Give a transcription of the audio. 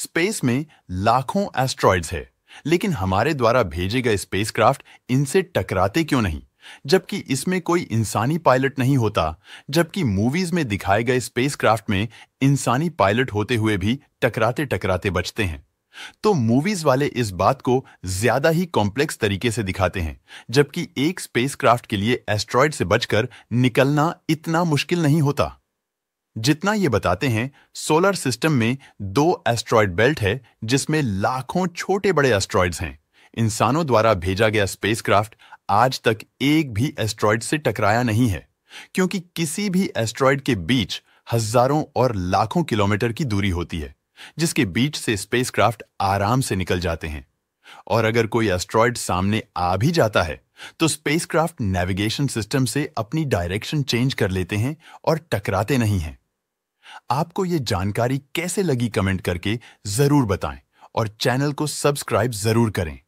space में लाखों asteroids है लेकिन हमारे द्वारा भेजे गए स्पेसक्राफ्ट इनसे टकराते क्यों नहीं जबकि इसमें कोई इंसानी पायलट नहीं होता जबकि मूवीज में दिखाए गए स्पेसक्राफ्ट में इंसानी पायलट होते हुए भी टकराते टकराते बचते हैं तो मूवीज वाले इस बात को ज्यादा ही कॉम्प्लेक्स तरीके से दिखाते हैं जबकि एक स्पेसक्राफ्ट के लिए एस्ट्रॉयड से बचकर निकलना इतना मुश्किल नहीं होता जितना ये बताते हैं सोलर सिस्टम में दो एस्ट्रॉयड बेल्ट है जिसमें लाखों छोटे बड़े एस्ट्रॉयड्स हैं इंसानों द्वारा भेजा गया स्पेसक्राफ्ट आज तक एक भी एस्ट्रॉयड से टकराया नहीं है क्योंकि किसी भी एस्ट्रॉयड के बीच हजारों और लाखों किलोमीटर की दूरी होती है जिसके बीच से स्पेसक्राफ्ट आराम से निकल जाते हैं और अगर कोई एस्ट्रॉयड सामने आ भी जाता है तो स्पेसक्राफ्ट नेविगेशन सिस्टम से अपनी डायरेक्शन चेंज कर लेते हैं और टकराते नहीं हैं आपको ये जानकारी कैसे लगी कमेंट करके जरूर बताएं और चैनल को सब्सक्राइब जरूर करें